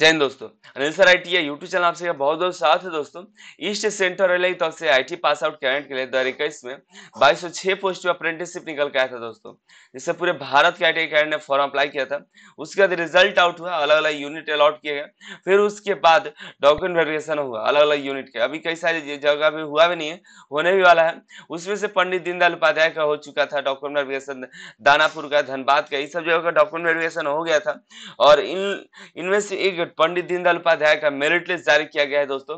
जय हिंद दोस्तों अनिल सर आईटी या यूट्यूब चैनल आपसे बहुत बहुत स्वागत है दोस्तों ईस्ट सेंट्रल रेलवे तौर से I T pass out candidate के लिए दो में बाईस सौ छह पोस्ट अप्रेंटिसशिप निकल के आया था दोस्तों जिससे पूरे भारत के आई कैंडिडेट ने फॉर्म अप्लाई किया था उसके बाद रिजल्ट आउट हुआ अलग अलग यूनिट अलॉट किया गया फिर उसके बाद डॉक्यूमेंट वेरिफिकेशन हुआ अलग अलग यूनिट के अभी कई सारी जगह भी हुआ भी नहीं है होने भी वाला है उसमें से पंडित दीनदयाल उपाध्याय का हो चुका था डॉक्यूमेंट वेरिफिकेशन दानापुर का धनबाद का ये सब जगह का डॉक्यूमेंट वेरिफिकेशन हो गया था और इन इनमें से एक में पंडित दीनदयाल उपाध्याय का मेरिट लिस्ट जारी किया गया है दोस्तों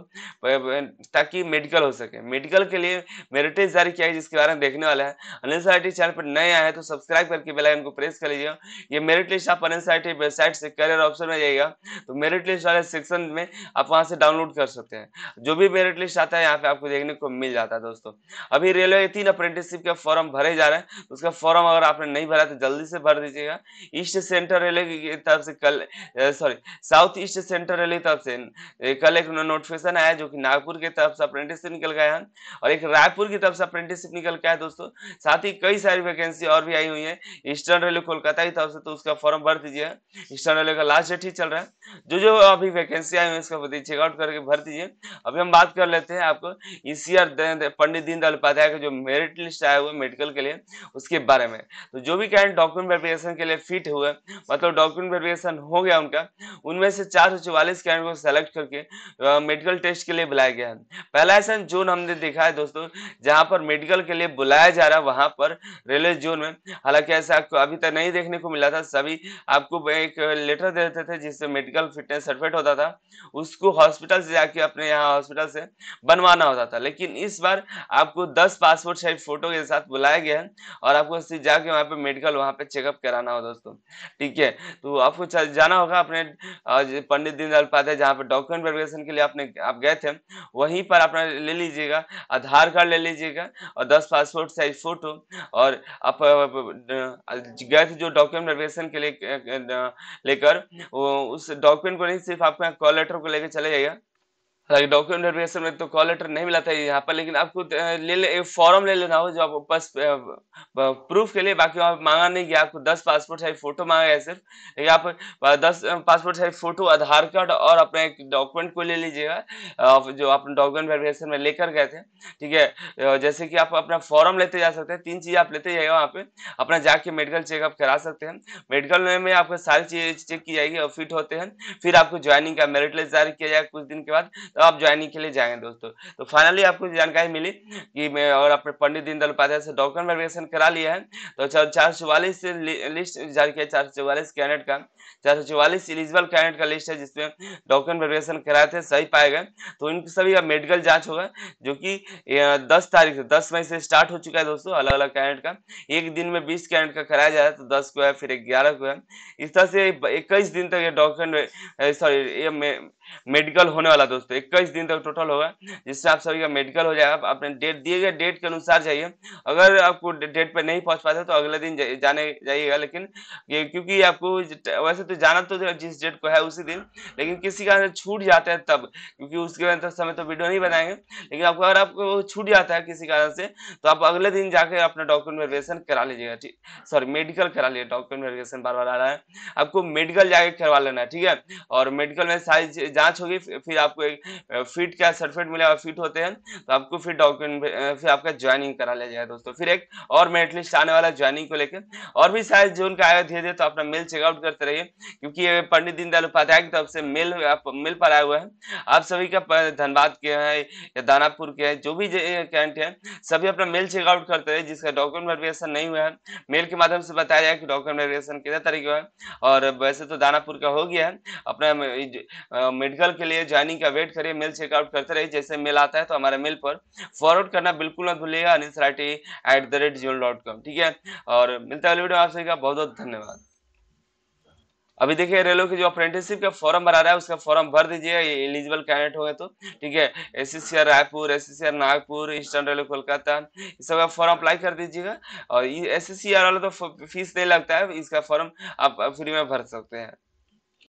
ताकि मेडिकल हो सके मेडिकल के लिए मेरिट लिस्ट जारी किया है जिसके बारे में देखने वाला है अनएसआर चैनल पर नए आए हैं तो सब्सक्राइब करके बेलाइन को प्रेस कर लीजिए ये मेरिट लिस्ट आप अनएसआर वेबसाइट से करियर ऑप्शन में जाइएगा तो मेरिट लिस्ट वाले सेक्शन में आप वहाँ से डाउनलोड कर सकते हैं जो भी मेरिट लिस्ट आता है यहाँ पे आपको देखने को मिल जाता है दोस्तों अभी रेलवे तीन अप्रेंटिसशिप का फॉर्म भरे जा रहे हैं उसका फॉर्म अगर आपने नहीं भरा तो जल्दी से भर दीजिएगा ईस्ट सेंट्रल रेलवे की तरफ से कल सॉरी साउथ ईस्ट सेंटर रैली तरफ से कल एक नोटिफिकेशन आया जो कि नागपुर के तरफ से अप्रेंटिसशिप निकल गया है और एक रायपुर की तरफ से अप्रेंटिसशिप निकल गया है दोस्तों साथ ही कई सारी वैकेंसी और भी आई हुई है ईस्टर्न रेलवे कोलकाता की तरफ से तो उसका फॉर्म भर दीजिए ईस्टर्न रेलवे का लास्ट डेट ही चल रहा है जो जो अभी वैकेंसी आई हुई है इसका चेकआउट करके भर दीजिए अभी हम बात कर लेते हैं आपको ई पंडित दीनदयाल उपाध्याय का जो मेरिट लिस्ट आया हुआ मेडिकल के लिए उसके बारे में तो जो भी कैंड डॉक्यूमेंट वेरिफिकेशन के लिए फिट हुए मतलब डॉक्यूमेंट वेरिफिकेशन हो गया उनका उनमें से चार सौ चौवालीस कैंडिडेट को सेलेक्ट करके मेडिकल टेस्ट के लिए बुलाया गया है पहला ऐसा जोन हमने देखा है दोस्तों जहां पर मेडिकल के लिए बुलाया जा रहा है वहां पर रेलवे जोन में हालांकि ऐसा आपको अभी तक नहीं देखने को मिला था सभी आपको एक लेटर दे देते थे जिससे मेडिकल फिटनेस सर्टिफिकेट होता था उसको हॉस्पिटल से जाके अपने यहाँ हॉस्पिटल से बनवाना होता था लेकिन इस बार आपको दस पासपोर्ट साइज फोटो के साथ बुलाया गया है और आपको जाके वहाँ पे मेडिकल वहाँ पे चेकअप कराना हो दोस्तों ठीक है तो आपको जाना होगा अपने पंडित दीनदयाल उपाध्याय जहाँ पर डॉक्यूमेंट वेरिफिकेशन के लिए आपने आप गए थे वहीं पर अपना ले लीजिएगा आधार कार्ड ले लीजिएगा और दस पासपोर्ट साइज फोटो और आप गए थे जो डॉक्यूमेंट वेरिफिकेशन के लिए लेकर उस डॉक्यूमेंट को नहीं सिर्फ आपको यहाँ कॉल लेटर को लेकर चले जाइएगा हालांकि डॉक्यूमेंट वेरिफिकेशन में तो कॉल लेटर नहीं मिला था यहाँ पर लेकिन आपको ले ले फॉर्म ले लेना हो जो आपके बस प्रूफ के लिए बाकी वहाँ मांगा नहीं गया आपको दस पासपोर्ट साइज फोटो मांगा गया सिर्फ लेकिन आप दस passport size photo Aadhaar card और अपने डॉक्यूमेंट को ले लीजिएगा जो आप डॉक्यूमेंट वेरिफिकेशन में लेकर गए थे ठीक है जैसे कि आप अपना फॉर्म लेते जा सकते हैं तीन चीज़ आप लेते जाएगा वहाँ पे अपना जाके मेडिकल चेकअप करा सकते हैं मेडिकल में आपको सारी चीज़ चेक की जाएगी और फिट होते हैं फिर आपको ज्वाइनिंग का मेरिट लिस्ट जारी किया जाएगा कुछ दिन के बाद तो तो आप ज्वाइनिंग के लिए जाएंगे दोस्तों तो फाइनली आपको जानकारी मिली कि मैं और अपने पंडित दीनदयाल उपाध्याय से डॉक्यूमेंट वेरिफिकेशन करा लिया है तो चार चौवालीस लिस्ट जारी किया चार चौवालीस कैंडिडेट का चार सौ चौवालीस एलिजिबल कैंडिडेट का लिस्ट है जिसमें डॉक्यूमेंट वेरिफिकेशन कराए थे सही पाए गए तो इन सभी का मेडिकल जाँच होगा जो कि दस तारीख से दस मई से स्टार्ट हो चुका है दोस्तों अलग अलग कैंडिडेट का एक दिन में बीस कैंडिडेट का कराया जा रहा है तो दस को है फिर ग्यारह को है इस तरह से इक्कीस दिन तक ये डॉक्टर सॉरी ये मेडिकल होने वाला दोस्तों इक्कीस दिन तक टोटल होगा जिससे आप सभी का मेडिकल हो जाएगा आप अपने डेट दिए गए डेट के अनुसार जाइए अगर आपको डेट पर नहीं पहुंच पाते तो अगले दिन जाने जाइएगा लेकिन क्योंकि आपको वैसे तो जाना तो जिस डेट को है उसी दिन लेकिन किसी का छूट जाता है तब क्योंकि उसके बाद समय तो वीडियो नहीं बनाएंगे लेकिन आपको अगर आपको छूट जाता है किसी कारण से तो आप अगले दिन जाके अपना डॉक्यूमेंट वेरिफिकेशन करा लीजिएगा ठीक सॉरी मेडिकल करा लीजिए डॉक्यूमेंट वेरिफिकेशन बार बार आ रहा है आपको मेडिकल जाके करवा लेना है ठीक है और मेडिकल में सारी जाँच होगी फिर आपको एक फिट क्या सर्टिफिकेट मिला फिट होते हैं तो आपको फिर डॉक्यूमेंट फिर आपका ज्वाइनिंग करा लिया जाए दोस्तों फिर एक और मेरिट लिस्ट आने वाला ज्वाइनिंग को लेकर और भी शायद जो उनका आया धीरे धीरे तो अपना मेल चेकआउट करते रहिए क्योंकि पंडित दीनदयाल उपाध्याय की तरफ से मेल मेल पर आया हुआ है आप सभी का धनबाद के हैं या दानापुर के हैं जो भी कैंट हैं सभी अपना मेल चेकआउट करते रहे जिसका डॉक्यूमेंट वेरिफिकेशन नहीं हुआ है मेल के माध्यम से बताया जाए कि डॉक्यूमेंट वेरिफिकेशन कितने तरीके तारीख है और वैसे तो दानापुर का हो गया है अपना मेडिकल के लिए ज्वाइनिंग का वेट करिए पे मेल चेकआउट करते रहिए जैसे मेल आता है तो हमारे मेल पर फॉरवर्ड करना बिल्कुल ना भूलिएगा अनिल सराठी at the rate G dot com ठीक है और मिलते हैं अगले वीडियो आप सभी का बहुत बहुत धन्यवाद अभी देखिए रेलो की जो अप्रेंटिसशिप का फॉर्म भरा रहा है उसका फॉर्म भर दीजिए एलिजिबल कैंडिडेट होंगे तो ठीक है S C R Raipur S C R Nagpur Eastern Railway Kolkata इस सब का फॉर्म अप्लाई कर दीजिएगा और एस सी आर वाला तो फीस नहीं लगता है इसका फॉर्म आप फ्री में भर सकते हैं